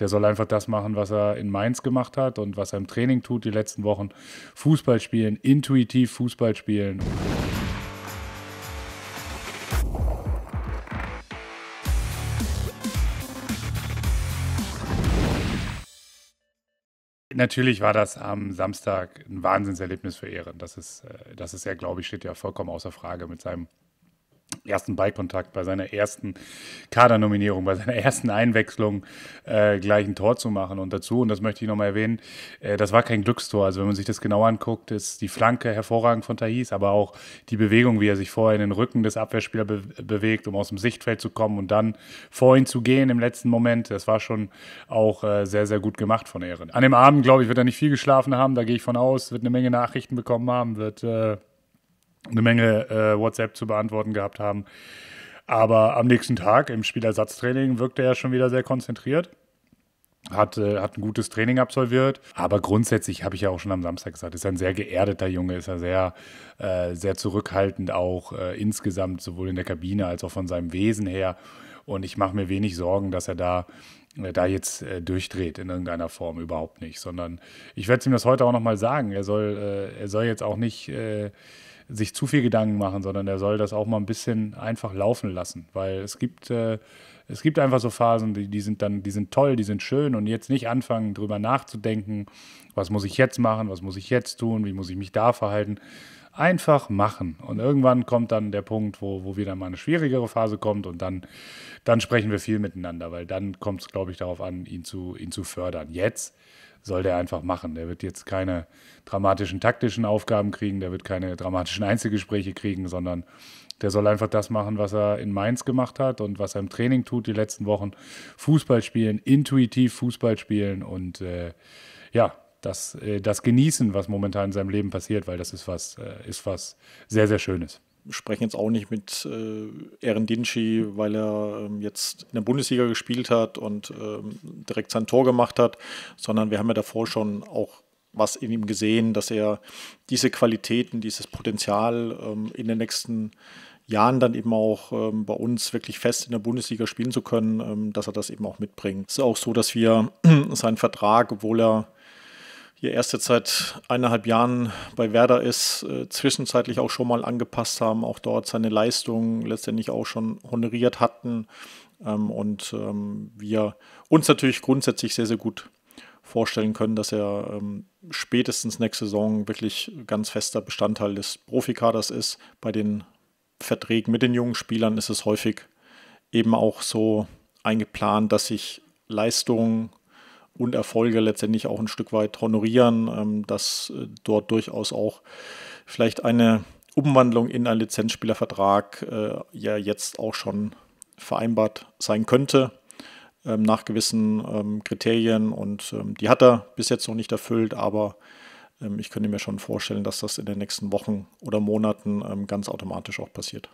Der soll einfach das machen, was er in Mainz gemacht hat und was er im Training tut die letzten Wochen. Fußball spielen, intuitiv Fußball spielen. Natürlich war das am Samstag ein Wahnsinnserlebnis für Ehren. Das ist, äh, das ist ja, glaube ich, steht ja vollkommen außer Frage mit seinem ersten Ballkontakt, bei seiner ersten Kadernominierung, bei seiner ersten Einwechslung äh, gleich ein Tor zu machen. Und dazu, und das möchte ich nochmal erwähnen, äh, das war kein Glückstor. Also wenn man sich das genau anguckt, ist die Flanke hervorragend von Thais, aber auch die Bewegung, wie er sich vorher in den Rücken des Abwehrspielers be bewegt, um aus dem Sichtfeld zu kommen und dann vor ihn zu gehen im letzten Moment, das war schon auch äh, sehr, sehr gut gemacht von Ehren. An dem Abend, glaube ich, wird er nicht viel geschlafen haben, da gehe ich von aus, wird eine Menge Nachrichten bekommen haben, wird äh, eine Menge äh, WhatsApp zu beantworten gehabt haben. Aber am nächsten Tag im Spielersatztraining wirkte er schon wieder sehr konzentriert. Hat, äh, hat ein gutes Training absolviert. Aber grundsätzlich habe ich ja auch schon am Samstag gesagt, ist ein sehr geerdeter Junge, ist er sehr, äh, sehr zurückhaltend auch äh, insgesamt, sowohl in der Kabine als auch von seinem Wesen her. Und ich mache mir wenig Sorgen, dass er da äh, da jetzt äh, durchdreht in irgendeiner Form überhaupt nicht, sondern ich werde es ihm das heute auch nochmal sagen. Er soll, äh, er soll jetzt auch nicht äh, sich zu viel Gedanken machen, sondern er soll das auch mal ein bisschen einfach laufen lassen, weil es gibt, äh, es gibt einfach so Phasen, die, die sind dann, die sind toll, die sind schön und jetzt nicht anfangen, drüber nachzudenken, was muss ich jetzt machen, was muss ich jetzt tun, wie muss ich mich da verhalten. Einfach machen. Und irgendwann kommt dann der Punkt, wo, wo wieder mal eine schwierigere Phase kommt und dann, dann sprechen wir viel miteinander, weil dann kommt es, glaube ich, darauf an, ihn zu, ihn zu fördern. Jetzt soll der einfach machen. Der wird jetzt keine dramatischen taktischen Aufgaben kriegen, der wird keine dramatischen Einzelgespräche kriegen, sondern der soll einfach das machen, was er in Mainz gemacht hat und was er im Training tut die letzten Wochen. Fußball spielen, intuitiv Fußball spielen und äh, ja, das, äh, das genießen, was momentan in seinem Leben passiert, weil das ist was, äh, ist was sehr, sehr Schönes sprechen jetzt auch nicht mit äh, Aaron Dinschi, weil er ähm, jetzt in der Bundesliga gespielt hat und ähm, direkt sein Tor gemacht hat, sondern wir haben ja davor schon auch was in ihm gesehen, dass er diese Qualitäten, dieses Potenzial ähm, in den nächsten Jahren dann eben auch ähm, bei uns wirklich fest in der Bundesliga spielen zu können, ähm, dass er das eben auch mitbringt. Es ist auch so, dass wir seinen Vertrag, obwohl er hier erst jetzt eineinhalb Jahren bei Werder ist, äh, zwischenzeitlich auch schon mal angepasst haben, auch dort seine Leistungen letztendlich auch schon honoriert hatten ähm, und ähm, wir uns natürlich grundsätzlich sehr, sehr gut vorstellen können, dass er ähm, spätestens nächste Saison wirklich ganz fester Bestandteil des Profikaders ist. Bei den Verträgen mit den jungen Spielern ist es häufig eben auch so eingeplant, dass sich Leistungen und Erfolge letztendlich auch ein Stück weit honorieren, ähm, dass äh, dort durchaus auch vielleicht eine Umwandlung in einen Lizenzspielervertrag äh, ja jetzt auch schon vereinbart sein könnte ähm, nach gewissen ähm, Kriterien und die hat er bis jetzt noch nicht erfüllt, aber ich könnte mir schon vorstellen, dass das in den nächsten Wochen oder Monaten ganz automatisch auch passiert.